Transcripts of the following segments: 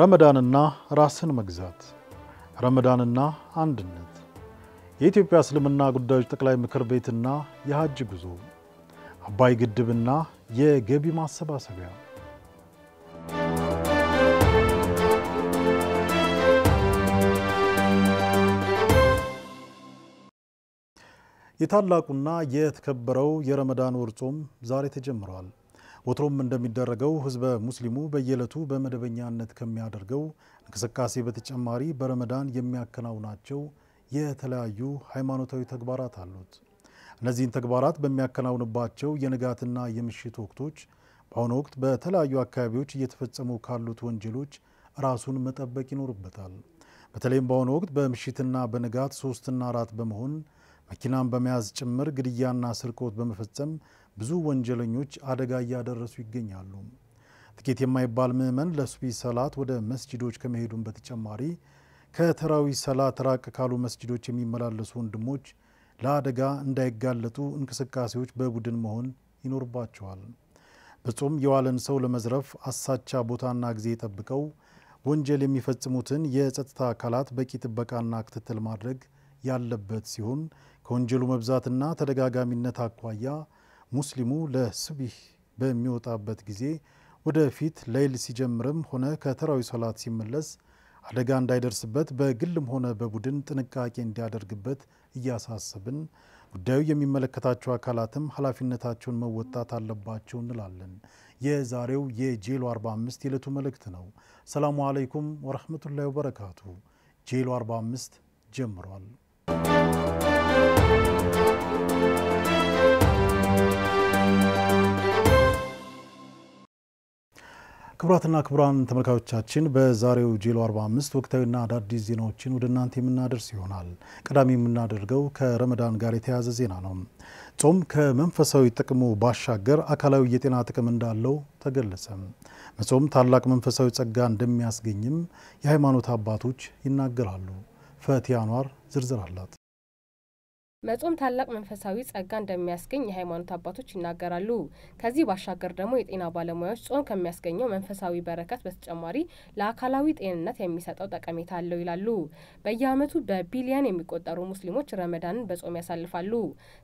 ረመዳንና ራስን መግዛት፣ ረመዳንና አንድነት፣ የኢትዮጵያ እስልምና ጉዳዮች ጠቅላይ ምክር ቤትና የሐጅ ጉዞ፣ አባይ ግድብና የገቢ ማሰባሰቢያ። የታላቁና የተከበረው የረመዳን ወር ጾም ዛሬ ተጀምረዋል። ወትሮም እንደሚደረገው ህዝበ ሙስሊሙ በየዕለቱ በመደበኛነት ከሚያደርገው እንቅስቃሴ በተጨማሪ በረመዳን የሚያከናውናቸው የተለያዩ ሃይማኖታዊ ተግባራት አሉት። እነዚህን ተግባራት በሚያከናውንባቸው የንጋትና የምሽት ወቅቶች በአሁኑ ወቅት በተለያዩ አካባቢዎች እየተፈጸሙ ካሉት ወንጀሎች ራሱን መጠበቅ ይኖርበታል። በተለይም በአሁኑ ወቅት በምሽትና በንጋት ሶስትና አራት በመሆን መኪናን በመያዝ ጭምር ግድያና ስርቆት በመፈጸም ብዙ ወንጀለኞች አደጋ እያደረሱ ይገኛሉ። ጥቂት የማይባል ምዕመን ለሱቢ ሰላት ወደ መስጂዶች ከመሄዱን በተጨማሪ ከተራዊ ሰላት ራቅ ካሉ መስጂዶች የሚመላለሱ ወንድሞች ለአደጋ እንዳይጋለጡ እንቅስቃሴዎች በቡድን መሆን ይኖርባቸዋል። በጾም የዋለን ሰው ለመዝረፍ አሳቻ ቦታና ጊዜ ጠብቀው ወንጀል የሚፈጽሙትን የጸጥታ አካላት በቂ ጥበቃና ክትትል ማድረግ ያለበት ሲሆን ከወንጀሉ መብዛትና ተደጋጋሚነት አኳያ ሙስሊሙ ለስቢህ በሚወጣበት ጊዜ ወደፊት ለይል ሲጀምርም ሆነ ከተራዊ ሶላት ሲመለስ አደጋ እንዳይደርስበት በግልም ሆነ በቡድን ጥንቃቄ እንዲያደርግበት እያሳሰብን ጉዳዩ የሚመለከታቸው አካላትም ኃላፊነታቸውን መወጣት አለባቸው እንላለን። የዛሬው የጄሎ 45 የዕለቱ መልእክት ነው። ሰላሙ አለይኩም ወረህመቱላሂ ወበረካቱ። ጄሎ 45 ጀምሯል። ክቡራትና ክቡራን ተመልካቾቻችን በዛሬው ጄሎ 45 ወቅታዊና አዳዲስ ዜናዎችን ወደ እናንተ የምናደርስ ይሆናል። ቀዳሚ የምናደርገው ከረመዳን ጋር የተያያዘ ዜና ነው። ጾም ከመንፈሳዊ ጥቅሙ ባሻገር አካላዊ የጤና ጥቅም እንዳለው ተገለጸ። መጾም ታላቅ መንፈሳዊ ጸጋ እንደሚያስገኝም የሃይማኖት አባቶች ይናገራሉ። ፈቲያኗር ዝርዝር አላት። መጾም ታላቅ መንፈሳዊ ጸጋ እንደሚያስገኝ የሃይማኖት አባቶች ይናገራሉ። ከዚህ ባሻገር ደግሞ የጤና ባለሙያዎች ጾም ከሚያስገኘው መንፈሳዊ በረከት በተጨማሪ ለአካላዊ ጤንነት የሚሰጠው ጠቀሜታ አለው ይላሉ። በየዓመቱ በቢሊየን የሚቆጠሩ ሙስሊሞች ረመዳንን በጾም ያሳልፋሉ።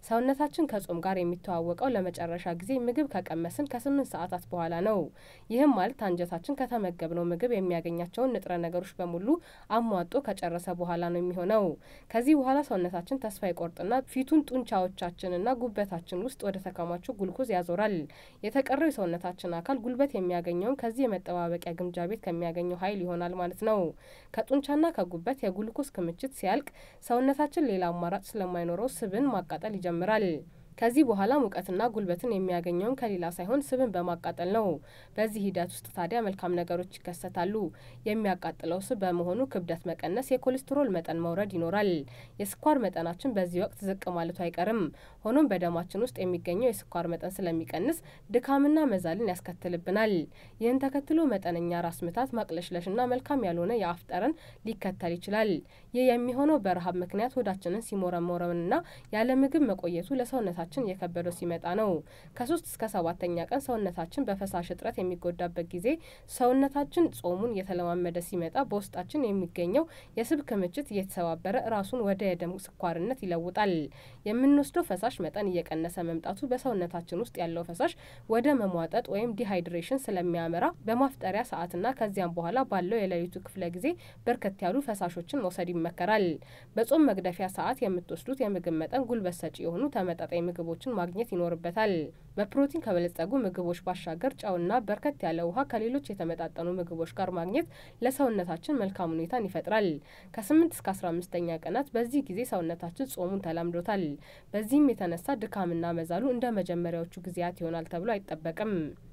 ሰውነታችን ከጾም ጋር የሚተዋወቀው ለመጨረሻ ጊዜ ምግብ ከቀመስን ከስምንት ሰዓታት በኋላ ነው። ይህም ማለት አንጀታችን ከተመገብነው ምግብ የሚያገኛቸውን ንጥረ ነገሮች በሙሉ አሟጦ ከጨረሰ በኋላ ነው የሚሆነው። ከዚህ በኋላ ሰውነታችን ተስፋ ይቆርጥ ያስቀምጥና ፊቱን ጡንቻዎቻችንና ጉበታችን ውስጥ ወደ ተከማቹ ጉልኮዝ ያዞራል። የተቀረው የሰውነታችን አካል ጉልበት የሚያገኘውም ከዚህ የመጠባበቂያ ግምጃ ቤት ከሚያገኘው ኃይል ይሆናል ማለት ነው። ከጡንቻና ከጉበት የጉልኮዝ ክምችት ሲያልቅ ሰውነታችን ሌላ አማራጭ ስለማይኖረው ስብን ማቃጠል ይጀምራል። ከዚህ በኋላ ሙቀትና ጉልበትን የሚያገኘውም ከሌላ ሳይሆን ስብን በማቃጠል ነው። በዚህ ሂደት ውስጥ ታዲያ መልካም ነገሮች ይከሰታሉ። የሚያቃጥለው ስብ በመሆኑ ክብደት መቀነስ፣ የኮሌስትሮል መጠን መውረድ ይኖራል። የስኳር መጠናችን በዚህ ወቅት ዝቅ ማለቱ አይቀርም። ሆኖም በደማችን ውስጥ የሚገኘው የስኳር መጠን ስለሚቀንስ ድካምና መዛልን ያስከትልብናል። ይህን ተከትሎ መጠነኛ ራስ ምታት፣ ማቅለሽለሽና መልካም ያልሆነ የአፍ ጠረን ሊከተል ይችላል። ይህ የሚሆነው በረሃብ ምክንያት ሆዳችንን ሲሞረሞረንና ያለ ምግብ መቆየቱ ለሰውነታ ሰውነታችን እየከበደ ሲመጣ ነው። ከሶስት እስከ ሰባተኛ ቀን ሰውነታችን በፈሳሽ እጥረት የሚጎዳበት ጊዜ ሰውነታችን ጾሙን እየተለማመደ ሲመጣ በውስጣችን የሚገኘው የስብ ክምችት እየተሰባበረ ራሱን ወደ የደም ስኳርነት ይለውጣል። የምንወስደው ፈሳሽ መጠን እየቀነሰ መምጣቱ በሰውነታችን ውስጥ ያለው ፈሳሽ ወደ መሟጠጥ ወይም ዲሃይድሬሽን ስለሚያመራ በማፍጠሪያ ሰዓትና ከዚያም በኋላ ባለው የሌሊቱ ክፍለ ጊዜ በርከት ያሉ ፈሳሾችን መውሰድ ይመከራል። በጾም መግደፊያ ሰዓት የምትወስዱት የምግብ መጠን ጉልበት ሰጪ የሆኑ ተመጣጣኝ ምግቦችን ማግኘት ይኖርበታል። በፕሮቲን ከበለጸጉ ምግቦች ባሻገር ጨውና በርከት ያለ ውሃ ከሌሎች የተመጣጠኑ ምግቦች ጋር ማግኘት ለሰውነታችን መልካም ሁኔታን ይፈጥራል። ከስምንት እስከ አስራ አምስተኛ ቀናት በዚህ ጊዜ ሰውነታችን ጾሙን ተላምዶታል። በዚህም የተነሳ ድካምና መዛሉ እንደ መጀመሪያዎቹ ጊዜያት ይሆናል ተብሎ አይጠበቅም።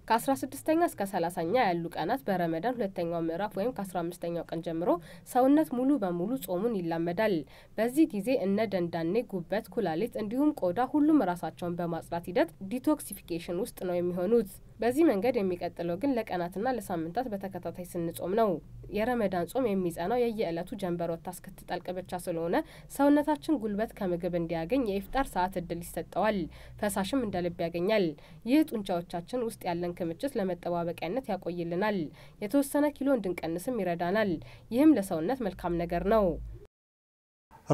ከአስራ ስድስተኛ እስከ ሰላሳኛ ያሉ ቀናት በረመዳን ሁለተኛው ምዕራፍ ወይም ከአስራ አምስተኛው ቀን ጀምሮ ሰውነት ሙሉ በሙሉ ጾሙን ይላመዳል። በዚህ ጊዜ እነ ደንዳኔ፣ ጉበት፣ ኩላሊት እንዲሁም ቆዳ ሁሉም ራሳቸውን በማጽዳት ሂደት ዲቶክሲፊኬሽን ውስጥ ነው የሚሆኑት። በዚህ መንገድ የሚቀጥለው ግን ለቀናትና ለሳምንታት በተከታታይ ስንጾም ነው። የረመዳን ጾም የሚጸናው የየዕለቱ ጀንበር ወጥታ እስክትጠልቅ ብቻ ስለሆነ ሰውነታችን ጉልበት ከምግብ እንዲያገኝ የኢፍጣር ሰዓት እድል ይሰጠዋል። ፈሳሽም እንደ ልብ ያገኛል። ይህ ጡንቻዎቻችን ውስጥ ያለን ክምችት ለመጠባበቂያነት ያቆይልናል። የተወሰነ ኪሎ እንድንቀንስም ይረዳናል። ይህም ለሰውነት መልካም ነገር ነው።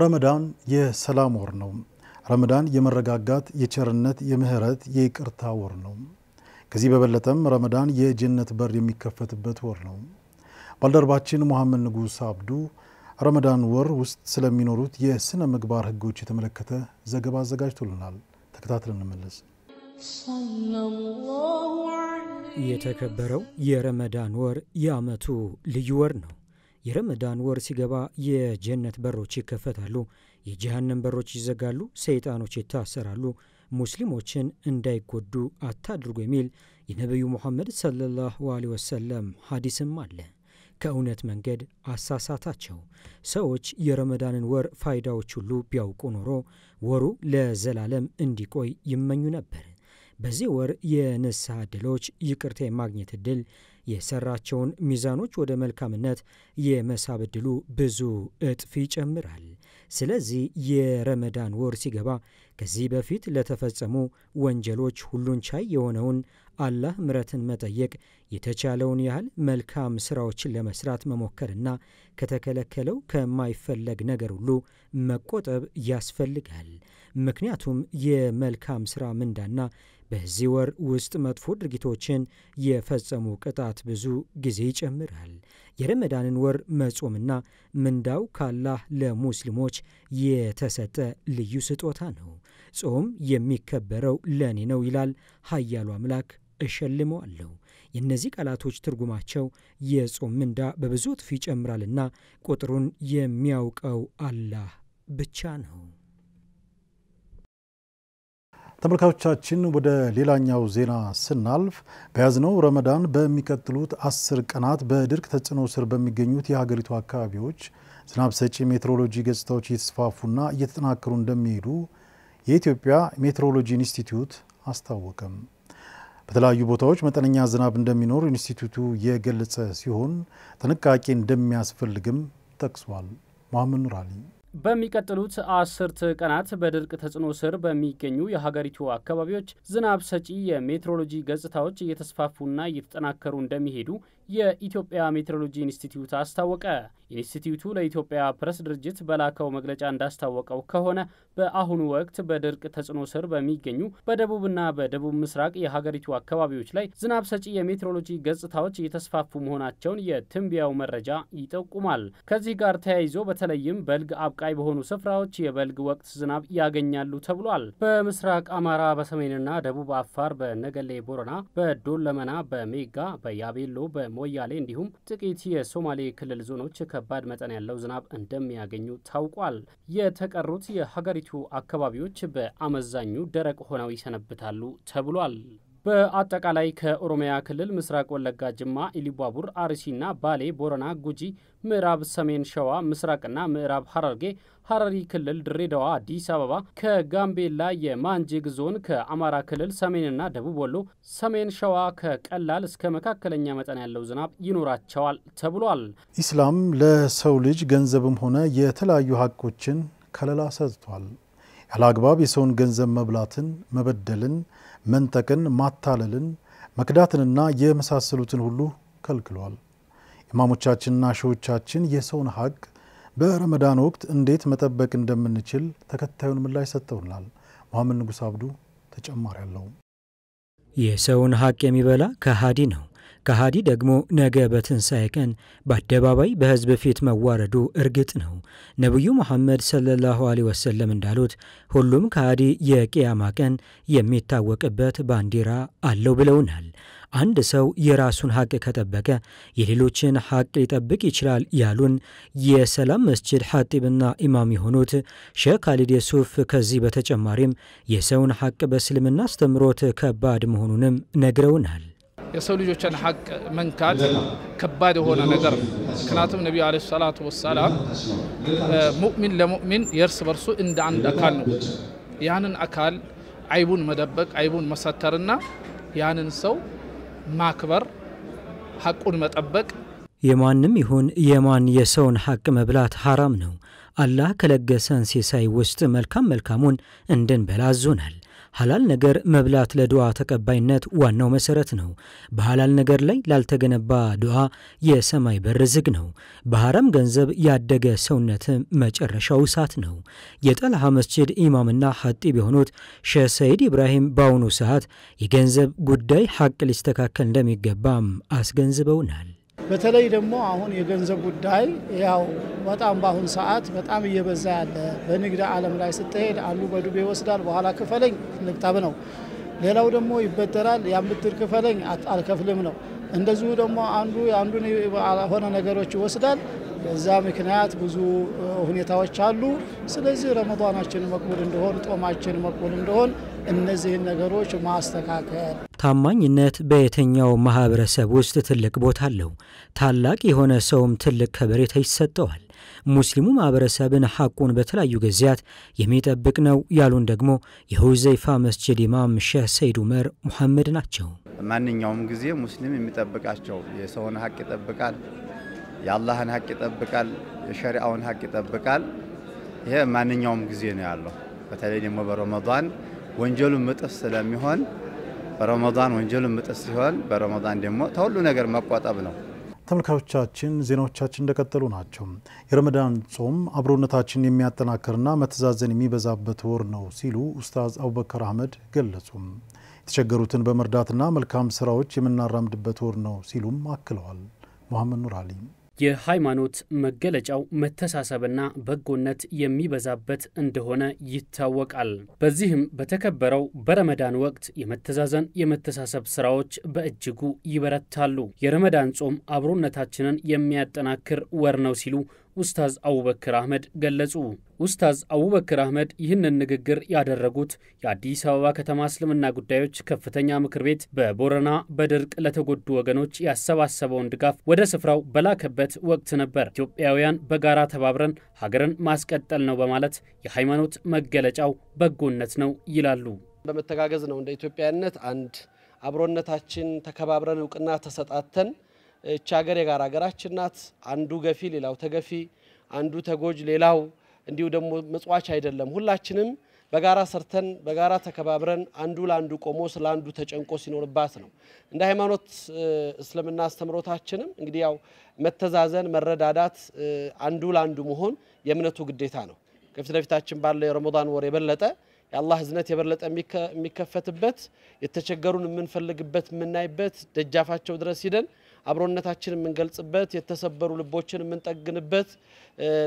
ረመዳን የሰላም ወር ነው። ረመዳን የመረጋጋት፣ የቸርነት፣ የምህረት፣ የይቅርታ ወር ነው። ከዚህ በበለጠም ረመዳን የጀነት በር የሚከፈትበት ወር ነው። ባልደረባችን መሐመድ ንጉስ አብዱ ረመዳን ወር ውስጥ ስለሚኖሩት የስነ ምግባር ህጎች የተመለከተ ዘገባ አዘጋጅቶልናል። ተከታትለን እንመለስ። የተከበረው የረመዳን ወር የአመቱ ልዩ ወር ነው። የረመዳን ወር ሲገባ የጀነት በሮች ይከፈታሉ፣ የጀሃነም በሮች ይዘጋሉ፣ ሰይጣኖች ይታሰራሉ፣ ሙስሊሞችን እንዳይጎዱ አታድርጉ የሚል የነቢዩ ሙሐመድ ሰለላሁ ዐለይሂ ወሰለም ሐዲስም አለ። ከእውነት መንገድ አሳሳታቸው። ሰዎች የረመዳንን ወር ፋይዳዎች ሁሉ ቢያውቁ ኖሮ ወሩ ለዘላለም እንዲቆይ ይመኙ ነበር። በዚህ ወር የንስሐ ዕድሎች፣ ይቅርታ የማግኘት ዕድል፣ የሰራቸውን ሚዛኖች ወደ መልካምነት የመሳብ ዕድሉ ብዙ እጥፍ ይጨምራል። ስለዚህ የረመዳን ወር ሲገባ ከዚህ በፊት ለተፈጸሙ ወንጀሎች ሁሉን ቻይ የሆነውን አላህ ምረትን መጠየቅ የተቻለውን ያህል መልካም ስራዎችን ለመስራት መሞከርና ከተከለከለው ከማይፈለግ ነገር ሁሉ መቆጠብ ያስፈልጋል። ምክንያቱም የመልካም ስራ ምንዳና በዚህ ወር ውስጥ መጥፎ ድርጊቶችን የፈጸሙ ቅጣት ብዙ ጊዜ ይጨምራል። የረመዳንን ወር መጾምና ምንዳው ካላህ ለሙስሊሞች የተሰጠ ልዩ ስጦታ ነው። ጾም የሚከበረው ለእኔ ነው ይላል ኃያሉ አምላክ እሸልመዋለሁ። የእነዚህ ቃላቶች ትርጉማቸው የጾም ምንዳ በብዙ እጥፍ ይጨምራልና ቁጥሩን የሚያውቀው አላህ ብቻ ነው። ተመልካቾቻችን ወደ ሌላኛው ዜና ስናልፍ በያዝነው ረመዳን በሚቀጥሉት አስር ቀናት በድርቅ ተጽዕኖ ስር በሚገኙት የሀገሪቱ አካባቢዎች ዝናብ ሰጪ ሜትሮሎጂ ገጽታዎች እየተስፋፉና እየተጠናከሩ እንደሚሄዱ የኢትዮጵያ ሜትሮሎጂ ኢንስቲትዩት አስታወቀም። በተለያዩ ቦታዎች መጠነኛ ዝናብ እንደሚኖር ኢንስቲትዩቱ የገለጸ ሲሆን ጥንቃቄ እንደሚያስፈልግም ጠቅሷል። መሐመድ ኑር አሊ በሚቀጥሉት አስርት ቀናት በድርቅ ተጽዕኖ ስር በሚገኙ የሀገሪቱ አካባቢዎች ዝናብ ሰጪ የሜትሮሎጂ ገጽታዎች እየተስፋፉና እየተጠናከሩ እንደሚሄዱ የኢትዮጵያ ሜትሮሎጂ ኢንስቲትዩት አስታወቀ። ኢንስቲትዩቱ ለኢትዮጵያ ፕሬስ ድርጅት በላከው መግለጫ እንዳስታወቀው ከሆነ በአሁኑ ወቅት በድርቅ ተጽዕኖ ስር በሚገኙ በደቡብና በደቡብ ምስራቅ የሀገሪቱ አካባቢዎች ላይ ዝናብ ሰጪ የሜትሮሎጂ ገጽታዎች እየተስፋፉ መሆናቸውን የትንቢያው መረጃ ይጠቁማል። ከዚህ ጋር ተያይዞ በተለይም በልግ አብቃይ በሆኑ ስፍራዎች የበልግ ወቅት ዝናብ ያገኛሉ ተብሏል። በምስራቅ አማራ፣ በሰሜንና ደቡብ አፋር፣ በነገሌ ቦረና፣ በዶለመና፣ በሜጋ፣ በያቤሎ፣ በሞ ሞያሌ እንዲሁም ጥቂት የሶማሌ ክልል ዞኖች ከባድ መጠን ያለው ዝናብ እንደሚያገኙ ታውቋል። የተቀሩት የሀገሪቱ አካባቢዎች በአመዛኙ ደረቅ ሆነው ይሰነብታሉ ተብሏል። በአጠቃላይ ከኦሮሚያ ክልል ምስራቅ ወለጋ ጅማ፣ ኢሊቧቡር፣ አርሲና ባሌ፣ ቦረና፣ ጉጂ፣ ምዕራብ ሰሜን ሸዋ፣ ምስራቅና ምዕራብ ሐረርጌ ። ሀረሪ ክልል፣ ድሬዳዋ፣ አዲስ አበባ ከጋምቤላ፣ የማንጂግ ዞን ከአማራ ክልል ሰሜንና ደቡብ ወሎ፣ ሰሜን ሸዋ ከቀላል እስከ መካከለኛ መጠን ያለው ዝናብ ይኖራቸዋል ተብሏል። ኢስላም ለሰው ልጅ ገንዘብም ሆነ የተለያዩ ሀቆችን ከለላ ሰጥቷል። ያለ አግባብ የሰውን ገንዘብ መብላትን፣ መበደልን፣ መንጠቅን፣ ማታለልን፣ መክዳትንና የመሳሰሉትን ሁሉ ከልክሏል። ኢማሞቻችንና ሸዎቻችን የሰውን ሀቅ በረመዳን ወቅት እንዴት መጠበቅ እንደምንችል ተከታዩን ምላሽ ሰጥተውናል። መሐመድ ንጉስ አብዱ ተጨማሪ አለው። የሰውን ሀቅ የሚበላ ከሃዲ ነው። ከሃዲ ደግሞ ነገ በትንሣኤ ቀን በአደባባይ በሕዝብ ፊት መዋረዱ እርግጥ ነው። ነቢዩ መሐመድ ሰለላሁ ዐለይሂ ወሰለም እንዳሉት ሁሉም ከሃዲ የቅያማ ቀን የሚታወቅበት ባንዲራ አለው ብለውናል። አንድ ሰው የራሱን ሐቅ ከጠበቀ የሌሎችን ሐቅ ሊጠብቅ ይችላል ያሉን የሰላም መስጅድ ሐጢብና ኢማም የሆኑት ሼህ ካሊድ የሱፍ ከዚህ በተጨማሪም የሰውን ሐቅ በእስልምና አስተምሮት ከባድ መሆኑንም ነግረውናል። የሰው ልጆችን ሀቅ መንካት ከባድ የሆነ ነገር ነው። ምክንያቱም ነቢዩ አለ ሰላቱ ወሰላም ሙእሚን ለሙእሚን የእርስ በርሱ እንደ አንድ አካል ነው። ያንን አካል አይቡን መደበቅ አይቡን መሰተርና ያንን ሰው ማክበር ሀቁን መጠበቅ የማንም ይሁን የማን የሰውን ሀቅ መብላት ሐራም ነው። አላህ ከለገሰን ሲሳይ ውስጥ መልካም መልካሙን እንድንበላ አዞናል። ሐላል ነገር መብላት ለዱዓ ተቀባይነት ዋናው መሰረት ነው። በሐላል ነገር ላይ ላልተገነባ ዱዓ የሰማይ በር ዝግ ነው። በሐራም ገንዘብ ያደገ ሰውነት መጨረሻው እሳት ነው። የጠልሃ መስጅድ ኢማምና ሐጢብ የሆኑት ሼህ ሰይድ ኢብራሂም በአሁኑ ሰዓት የገንዘብ ጉዳይ ሐቅ ሊስተካከል እንደሚገባም አስገንዝበውናል። በተለይ ደግሞ አሁን የገንዘብ ጉዳይ ያው በጣም በአሁን ሰዓት በጣም እየበዛ ያለ በንግድ ዓለም ላይ ስትሄድ አንዱ በዱቤ ይወስዳል፣ በኋላ ክፈለኝ ልቅጠብ ነው። ሌላው ደግሞ ይበደራል፣ ያን ብድር ክፈለኝ አልከፍልም ነው። እንደዚሁ ደግሞ አንዱ አንዱን ሆነ ነገሮች ይወስዳል። በዛ ምክንያት ብዙ ሁኔታዎች አሉ። ስለዚህ ረመዷናችን መቅቡል እንደሆን፣ ጦማችን መቅቡል እንደሆን እነዚህን ነገሮች ማስተካከል ታማኝነት በየትኛው ማኅበረሰብ ውስጥ ትልቅ ቦታ አለው። ታላቅ የሆነ ሰውም ትልቅ ከበሬታ ይሰጠዋል። ሙስሊሙ ማኅበረሰብን ሐቁን በተለያዩ ጊዜያት የሚጠብቅ ነው ያሉን ደግሞ የሁዘይፋ መስጅድ ኢማም ሼህ ሰይድ ዑመር ሙሐመድ ናቸው። ማንኛውም ጊዜ ሙስሊም የሚጠብቃቸው የሰውን ሐቅ ይጠብቃል፣ የአላህን ሐቅ ይጠብቃል፣ የሸሪአውን ሐቅ ይጠብቃል። ይሄ ማንኛውም ጊዜ ነው ያለው። በተለይ ደግሞ በረመዳን ወንጀሉን ምጥፍ ስለሚሆን በረመዳን ወንጀሉን ምጥስ ሲሆን በረመዳን ደግሞ ተሁሉ ነገር መቆጠብ ነው። ተመልካቾቻችን ዜናዎቻችን እንደቀጠሉ ናቸው። የረመዳን ጾም አብሮነታችን የሚያጠናክርና መተዛዘን የሚበዛበት ወር ነው ሲሉ ኡስታዝ አቡበከር አህመድ ገለጹ። የተቸገሩትን በመርዳትና መልካም ስራዎች የምናራምድበት ወር ነው ሲሉም አክለዋል። መሐመድ ኑር የሃይማኖት መገለጫው መተሳሰብና በጎነት የሚበዛበት እንደሆነ ይታወቃል። በዚህም በተከበረው በረመዳን ወቅት የመተዛዘን የመተሳሰብ ስራዎች በእጅጉ ይበረታሉ። የረመዳን ጾም አብሮነታችንን የሚያጠናክር ወር ነው ሲሉ ኡስታዝ አቡበክር አህመድ ገለጹ። ኡስታዝ አቡበክር አህመድ ይህንን ንግግር ያደረጉት የአዲስ አበባ ከተማ እስልምና ጉዳዮች ከፍተኛ ምክር ቤት በቦረና በድርቅ ለተጎዱ ወገኖች ያሰባሰበውን ድጋፍ ወደ ስፍራው በላከበት ወቅት ነበር። ኢትዮጵያውያን በጋራ ተባብረን ሀገርን ማስቀጠል ነው በማለት የሃይማኖት መገለጫው በጎነት ነው ይላሉ። በመተጋገዝ ነው እንደ ኢትዮጵያነት አንድ አብሮነታችን ተከባብረን እውቅና ተሰጣተን እች ሀገር የጋራ ሀገራችን ናት። አንዱ ገፊ ሌላው ተገፊ፣ አንዱ ተጎጅ ሌላው እንዲሁ ደግሞ መጽዋች አይደለም። ሁላችንም በጋራ ሰርተን በጋራ ተከባብረን አንዱ ለአንዱ ቆሞ ስለአንዱ ተጨንቆ ሲኖርባት ነው። እንደ ሃይማኖት እስልምና አስተምሮታችንም እንግዲህ ያው መተዛዘን፣ መረዳዳት፣ አንዱ ለአንዱ መሆን የእምነቱ ግዴታ ነው። ከፊት ለፊታችን ባለው የረመዳን ወር የበለጠ የአላህ ህዝነት የበለጠ የሚከፈትበት የተቸገሩን የምንፈልግበት የምናይበት ደጃፋቸው ድረስ ሂደን አብሮነታችን የምንገልጽበት፣ የተሰበሩ ልቦችን የምንጠግንበት፣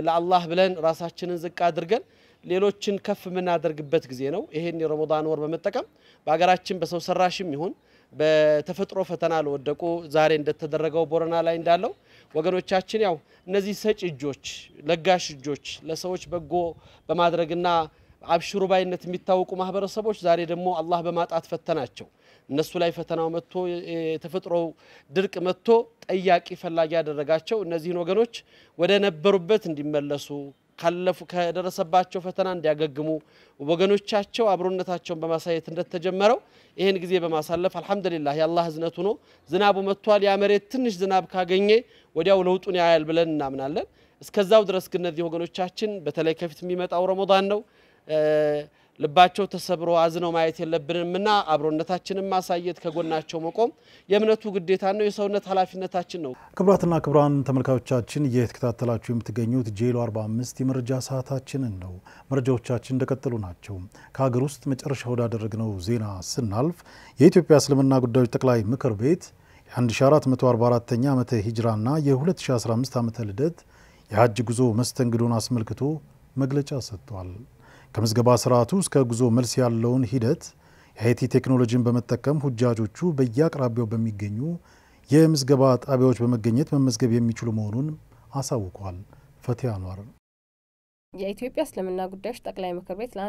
ለአላህ ብለን ራሳችንን ዝቅ አድርገን ሌሎችን ከፍ የምናደርግበት ጊዜ ነው። ይሄን የረመዳን ወር በመጠቀም በሀገራችን በሰው ሰራሽም ይሁን በተፈጥሮ ፈተና ለወደቁ ዛሬ እንደተደረገው ቦረና ላይ እንዳለው ወገኖቻችን ያው እነዚህ ሰጭ እጆች፣ ለጋሽ እጆች ለሰዎች በጎ በማድረግና አብሽሩ ባይነት የሚታወቁ ማህበረሰቦች ዛሬ ደግሞ አላህ በማጣት ፈተናቸው። እነሱ ላይ ፈተናው መጥቶ የተፈጥሮ ድርቅ መጥቶ ጠያቂ ፈላጊ ያደረጋቸው እነዚህን ወገኖች ወደ ነበሩበት እንዲመለሱ ካለፉ ከደረሰባቸው ፈተና እንዲያገግሙ ወገኖቻቸው አብሮነታቸውን በማሳየት እንደተጀመረው ይህን ጊዜ በማሳለፍ አልሐምዱሊላህ የአላህ ህዝነት ሆኖ ዝናቡ መጥቷል። ያ መሬት ትንሽ ዝናብ ካገኘ ወዲያው ለውጡን ያያል ብለን እናምናለን። እስከዛው ድረስ ግን እነዚህ ወገኖቻችን በተለይ ከፊት የሚመጣው ረመዳን ነው። ልባቸው ተሰብሮ አዝነው ማየት የለብንምና አብሮነታችንን ማሳየት፣ ከጎናቸው መቆም የእምነቱ ግዴታ ነው፣ የሰውነት ኃላፊነታችን ነው። ክቡራትና ክቡራን ተመልካቾቻችን እየተከታተላችሁ የምትገኙት ጄሎ 45 የመረጃ ሰዓታችንን ነው። መረጃዎቻችን እንደቀጠሉ ናቸው። ከሀገር ውስጥ መጨረሻ ወዳደረግነው ዜና ስናልፍ የኢትዮጵያ እስልምና ጉዳዮች ጠቅላይ ምክር ቤት የ1444ኛ ዓመተ ሂጅራና የ2015 ዓመተ ልደት የሀጅ ጉዞ መስተንግዶን አስመልክቶ መግለጫ ሰጥቷል። ከምዝገባ ስርዓቱ እስከ ጉዞ መልስ ያለውን ሂደት የአይቲ ቴክኖሎጂን በመጠቀም ሁጃጆቹ በየአቅራቢያው በሚገኙ የምዝገባ ጣቢያዎች በመገኘት መመዝገብ የሚችሉ መሆኑን አሳውቋል። ፈቲያ አኗር የኢትዮጵያ እስልምና ጉዳዮች ጠቅላይ ምክር ቤት ለ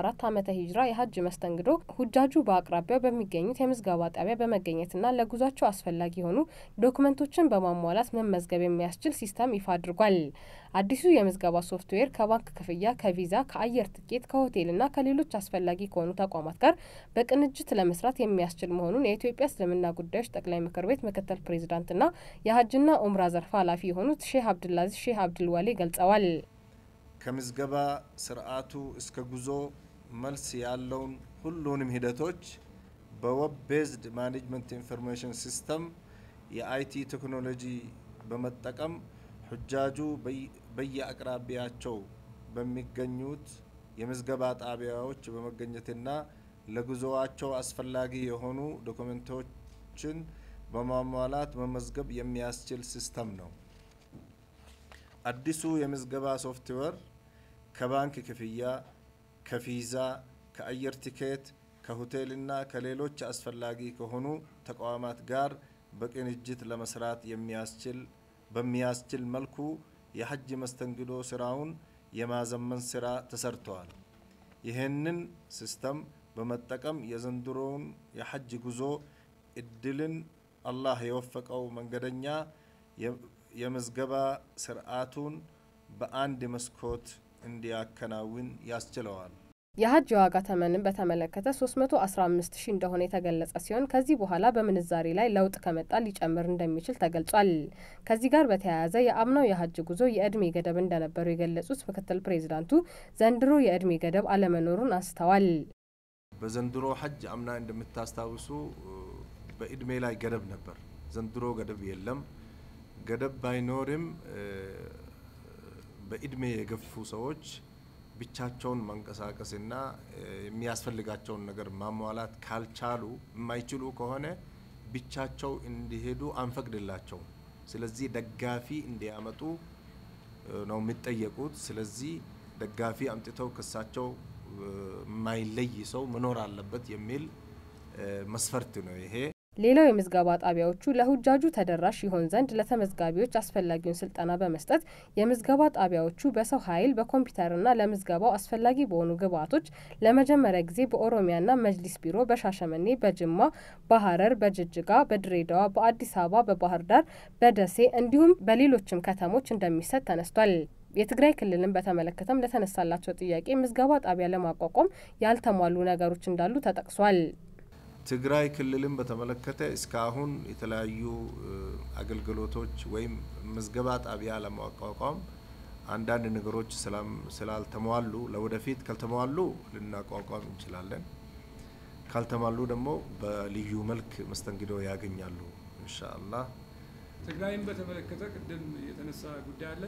አራት ዓመተ ሂጅራ የሀጅ መስተንግዶ ሁጃጁ በአቅራቢያው በሚገኙት የምዝገባ ጣቢያ በመገኘትና ለጉዟቸው አስፈላጊ የሆኑ ዶክመንቶችን በማሟላት መመዝገብ የሚያስችል ሲስተም ይፋ አድርጓል። አዲሱ የምዝገባ ሶፍትዌር ከባንክ ክፍያ፣ ከቪዛ፣ ከአየር ትኬት፣ ከሆቴልና ከሌሎች አስፈላጊ ከሆኑ ተቋማት ጋር በቅንጅት ለመስራት የሚያስችል መሆኑን የኢትዮጵያ እስልምና ጉዳዮች ጠቅላይ ምክር ቤት ምክትል ፕሬዚዳንትና የሀጅና ኡምራ ዘርፍ ኃላፊ የሆኑት ሼህ አብድላዚዝ ሼህ አብድልዋሌ ገልጸዋል። ከምዝገባ ስርዓቱ እስከ ጉዞ መልስ ያለውን ሁሉንም ሂደቶች በወብ ቤዝድ ማኔጅመንት ኢንፎርሜሽን ሲስተም የአይቲ ቴክኖሎጂ በመጠቀም ሁጃጁ በየአቅራቢያቸው በሚገኙት የምዝገባ ጣቢያዎች በመገኘትና ለጉዞዋቸው አስፈላጊ የሆኑ ዶክመንቶችን በማሟላት መመዝገብ የሚያስችል ሲስተም ነው። አዲሱ የምዝገባ ሶፍትዌር ከባንክ ክፍያ፣ ከቪዛ፣ ከአየር ቲኬት፣ ከሆቴልና ከሌሎች አስፈላጊ ከሆኑ ተቋማት ጋር በቅንጅት ለመስራት የሚያስችል በሚያስችል መልኩ የሐጅ መስተንግዶ ስራውን የማዘመን ስራ ተሰርተዋል። ይህንን ሲስተም በመጠቀም የዘንድሮውን የሐጅ ጉዞ እድልን አላህ የወፈቀው መንገደኛ የምዝገባ ስርዓቱን በአንድ መስኮት እንዲያከናውን ያስችለዋል። የሀጅ ዋጋ ተመንን በተመለከተ 315 ሺህ እንደሆነ የተገለጸ ሲሆን ከዚህ በኋላ በምንዛሬ ላይ ለውጥ ከመጣ ሊጨምር እንደሚችል ተገልጿል። ከዚህ ጋር በተያያዘ የአምናው የሀጅ ጉዞ የእድሜ ገደብ እንደነበሩ የገለጹት ምክትል ፕሬዚዳንቱ ዘንድሮ የእድሜ ገደብ አለመኖሩን አስተዋል። በዘንድሮ ሀጅ አምና እንደምታስታውሱ በእድሜ ላይ ገደብ ነበር። ዘንድሮ ገደብ የለም። ገደብ ባይኖርም በእድሜ የገፉ ሰዎች ብቻቸውን መንቀሳቀስና የሚያስፈልጋቸውን ነገር ማሟላት ካልቻሉ የማይችሉ ከሆነ ብቻቸው እንዲሄዱ አንፈቅድላቸውም። ስለዚህ ደጋፊ እንዲያመጡ ነው የሚጠየቁት። ስለዚህ ደጋፊ አምጥተው ከሳቸው የማይለይ ሰው መኖር አለበት የሚል መስፈርት ነው ይሄ። ሌላው የምዝገባ ጣቢያዎቹ ለሁጃጁ ተደራሽ ይሆን ዘንድ ለተመዝጋቢዎች አስፈላጊውን ስልጠና በመስጠት የምዝገባ ጣቢያዎቹ በሰው ኃይል በኮምፒውተርና ለምዝገባው አስፈላጊ በሆኑ ግብዓቶች ለመጀመሪያ ጊዜ በኦሮሚያና መጅሊስ ቢሮ በሻሸመኔ፣ በጅማ፣ በሐረር፣ በጅጅጋ፣ በድሬዳዋ፣ በአዲስ አበባ፣ በባህር ዳር፣ በደሴ እንዲሁም በሌሎችም ከተሞች እንደሚሰጥ ተነስቷል። የትግራይ ክልልን በተመለከተም ለተነሳላቸው ጥያቄ ምዝገባ ጣቢያ ለማቋቋም ያልተሟሉ ነገሮች እንዳሉ ተጠቅሷል። ትግራይ ክልልን በተመለከተ እስካሁን የተለያዩ አገልግሎቶች ወይም ምዝገባ ጣቢያ ለማቋቋም አንዳንድ ነገሮች ስላልተሟሉ ለወደፊት ካልተሟሉ ልናቋቋም እንችላለን። ካልተሟሉ ደግሞ በልዩ መልክ መስተንግዶ ያገኛሉ ኢንሻአላህ። ትግራይን በተመለከተ ቅድም የተነሳ ጉዳይ አለ።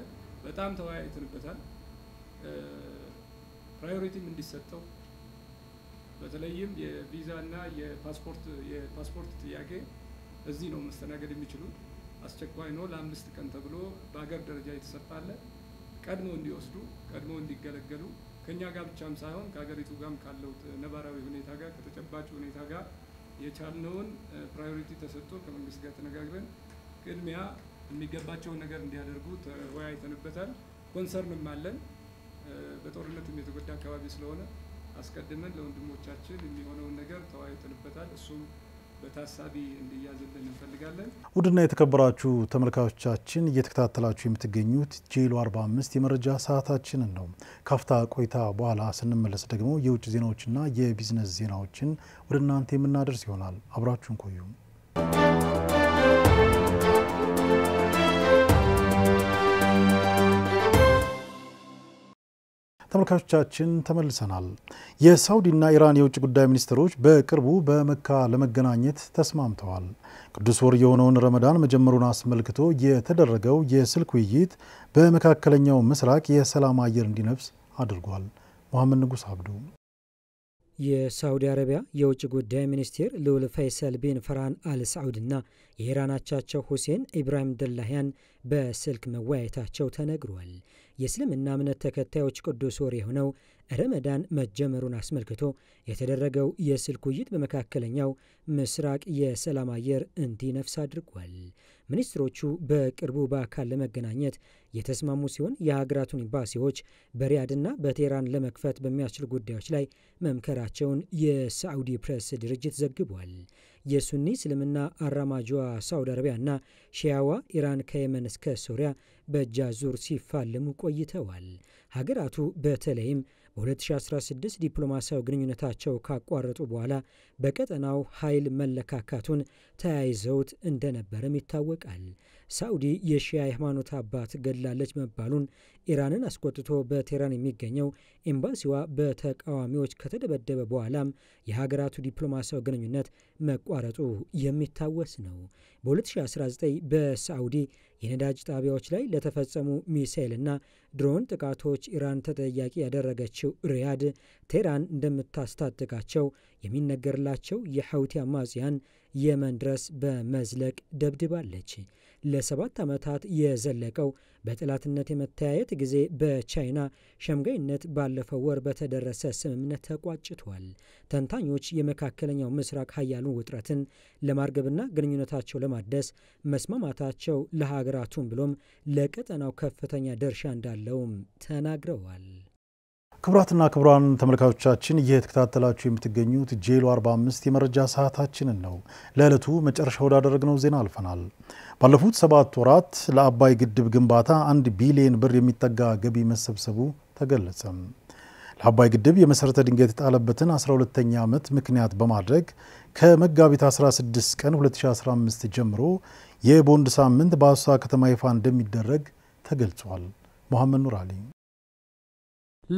በጣም ተወያይተንበታል። ፕራዮሪቲም እንዲሰጠው በተለይም የቪዛና የፓስፖርት የፓስፖርት ጥያቄ እዚህ ነው መስተናገድ የሚችሉት። አስቸኳይ ነው ለአምስት ቀን ተብሎ በሀገር ደረጃ የተሰጣለ ቀድሞ እንዲወስዱ ቀድሞ እንዲገለገሉ ከእኛ ጋር ብቻም ሳይሆን ከሀገሪቱ ጋም ካለው ነባራዊ ሁኔታ ጋር ከተጨባጭ ሁኔታ ጋር የቻልነውን ፕራዮሪቲ ተሰጥቶ ከመንግስት ጋር ተነጋግረን ቅድሚያ የሚገባቸውን ነገር እንዲያደርጉ ተወያይተንበታል። ኮንሰርንም አለን በጦርነትም የተጎዳ አካባቢ ስለሆነ አስቀድመን ለወንድሞቻችን የሚሆነውን ነገር ተወያይተንበታል። እሱም በታሳቢ እንዲያዝልን እንፈልጋለን። ውድና የተከበራችሁ ተመልካቾቻችን እየተከታተላችሁ የምትገኙት ጄሎ 45 የመረጃ ሰዓታችንን ነው። ካፍታ ቆይታ በኋላ ስንመለስ ደግሞ የውጭ ዜናዎችና የቢዝነስ ዜናዎችን ወደ እናንተ የምናደርስ ይሆናል። አብራችሁን ቆዩ። ተመልካቾቻችን ተመልሰናል። የሳውዲና ኢራን የውጭ ጉዳይ ሚኒስትሮች በቅርቡ በመካ ለመገናኘት ተስማምተዋል። ቅዱስ ወር የሆነውን ረመዳን መጀመሩን አስመልክቶ የተደረገው የስልክ ውይይት በመካከለኛው ምስራቅ የሰላም አየር እንዲነፍስ አድርጓል። መሐመድ ንጉስ አብዱ የሳዑዲ አረቢያ የውጭ ጉዳይ ሚኒስቴር ልዑል ፈይሰል ቢን ፈርሃን አል ሳዑድና የኢራን አቻቸው ሁሴን ኢብራሂም ደላህያን በስልክ መወያየታቸው ተነግሯል። የእስልምና እምነት ተከታዮች ቅዱስ ወር የሆነው ረመዳን መጀመሩን አስመልክቶ የተደረገው የስልክ ውይይት በመካከለኛው ምስራቅ የሰላም አየር እንዲነፍስ አድርጓል። ሚኒስትሮቹ በቅርቡ በአካል ለመገናኘት የተስማሙ ሲሆን የሀገራቱን ኤምባሲዎች በሪያድና በቴህራን ለመክፈት በሚያስችል ጉዳዮች ላይ መምከራቸውን የሳዑዲ ፕሬስ ድርጅት ዘግቧል። የሱኒ እስልምና አራማጇ አረቢያ አረቢያና ሺያዋ ኢራን ከየመን እስከ ሶሪያ በእጃዙር ሲፋለሙ ቆይተዋል። ሀገራቱ በተለይም በ2016 ዲፕሎማሲያዊ ግንኙነታቸው ካቋረጡ በኋላ በቀጠናው ኃይል መለካካቱን ተያይዘውት እንደነበርም ይታወቃል። ሳዑዲ የሺያ የሃይማኖት አባት ገድላለች መባሉን ኢራንን አስቆጥቶ በቴህራን የሚገኘው ኤምባሲዋ በተቃዋሚዎች ከተደበደበ በኋላም የሀገራቱ ዲፕሎማሲያዊ ግንኙነት መቋረጡ የሚታወስ ነው። በ2019 በሳዑዲ የነዳጅ ጣቢያዎች ላይ ለተፈጸሙ ሚሳይልና ድሮን ጥቃቶች ኢራን ተጠያቂ ያደረገችው ሪያድ ቴህራን እንደምታስታጥቃቸው የሚነገርላቸው የሐውቲ አማጽያን የመን ድረስ በመዝለቅ ደብድባለች። ለሰባት ዓመታት የዘለቀው በጠላትነት የመተያየት ጊዜ በቻይና ሸምጋይነት ባለፈው ወር በተደረሰ ስምምነት ተቋጭቷል። ተንታኞች የመካከለኛው ምስራቅ ሀያሉን ውጥረትን ለማርገብና ግንኙነታቸው ለማደስ መስማማታቸው ለሀገራቱም ብሎም ለቀጠናው ከፍተኛ ድርሻ እንዳለውም ተናግረዋል። ክቡራትና ክቡራን ተመልካቾቻችን እየተከታተላችሁ የምትገኙት ጄሎ 45 የመረጃ ሰዓታችንን ነው። ለዕለቱ መጨረሻ ወዳደረግነው ዜና አልፈናል። ባለፉት ሰባት ወራት ለአባይ ግድብ ግንባታ አንድ ቢሊዮን ብር የሚጠጋ ገቢ መሰብሰቡ ተገለጸ። ለአባይ ግድብ የመሠረተ ድንጋይ የተጣለበትን 12ኛ ዓመት ምክንያት በማድረግ ከመጋቢት 16 ቀን 2015 ጀምሮ የቦንድ ሳምንት በአሶሳ ከተማ ይፋ እንደሚደረግ ተገልጿል። መሐመድ ኑር አሊ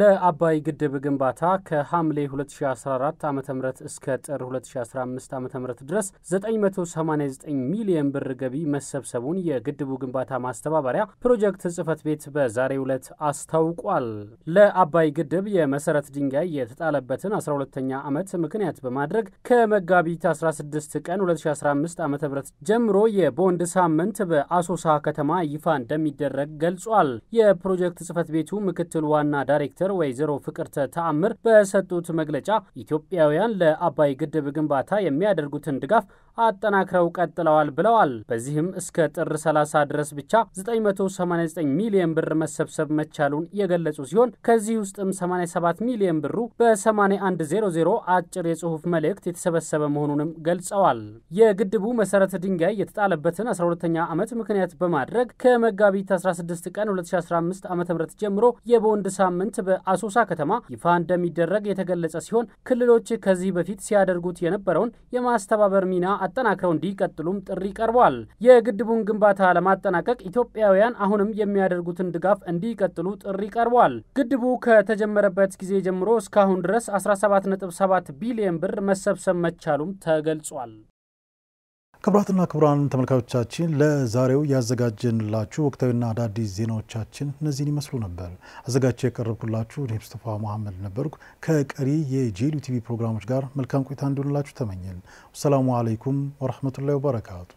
ለአባይ ግድብ ግንባታ ከሐምሌ 2014 ዓ ም እስከ ጥር 2015 ዓ ም ድረስ 989 ሚሊዮን ብር ገቢ መሰብሰቡን የግድቡ ግንባታ ማስተባበሪያ ፕሮጀክት ጽህፈት ቤት በዛሬው ዕለት አስታውቋል። ለአባይ ግድብ የመሰረት ድንጋይ የተጣለበትን 12ኛ ዓመት ምክንያት በማድረግ ከመጋቢት 16 ቀን 2015 ዓ ም ጀምሮ የቦንድ ሳምንት በአሶሳ ከተማ ይፋ እንደሚደረግ ገልጿል። የፕሮጀክት ጽህፈት ቤቱ ምክትል ዋና ዳይሬክተር ዳይሬክተር ወይዘሮ ፍቅርተ ተአምር በሰጡት መግለጫ ኢትዮጵያውያን ለአባይ ግድብ ግንባታ የሚያደርጉትን ድጋፍ አጠናክረው ቀጥለዋል ብለዋል። በዚህም እስከ ጥር 30 ድረስ ብቻ 989 ሚሊዮን ብር መሰብሰብ መቻሉን የገለጹ ሲሆን ከዚህ ውስጥም 87 ሚሊዮን ብሩ በ8100 አጭር የጽሑፍ መልእክት የተሰበሰበ መሆኑንም ገልጸዋል። የግድቡ መሰረተ ድንጋይ የተጣለበትን 12ኛ ዓመት ምክንያት በማድረግ ከመጋቢት 16 ቀን 2015 ዓ ም ጀምሮ የቦንድ ሳምንት በአሶሳ ከተማ ይፋ እንደሚደረግ የተገለጸ ሲሆን ክልሎች ከዚህ በፊት ሲያደርጉት የነበረውን የማስተባበር ሚና አጠናክረው እንዲቀጥሉም ጥሪ ቀርቧል። የግድቡን ግንባታ ለማጠናቀቅ ኢትዮጵያውያን አሁንም የሚያደርጉትን ድጋፍ እንዲቀጥሉ ጥሪ ቀርቧል። ግድቡ ከተጀመረበት ጊዜ ጀምሮ እስካሁን ድረስ 17.7 ቢሊዮን ብር መሰብሰብ መቻሉም ተገልጿል። ክቡራትና ክቡራን ተመልካቾቻችን ለዛሬው ያዘጋጀንላችሁ ወቅታዊና አዳዲስ ዜናዎቻችን እነዚህን ይመስሉ ነበር። አዘጋጅቼ የቀረብኩላችሁ እኔ ሙስጠፋ መሐመድ ነበርኩ። ከቀሪ የጄሉ ቲቪ ፕሮግራሞች ጋር መልካም ቆይታ እንዲሆንላችሁ ተመኘን። ሰላሙ አለይኩም ወረህመቱላሂ ወበረካቱ።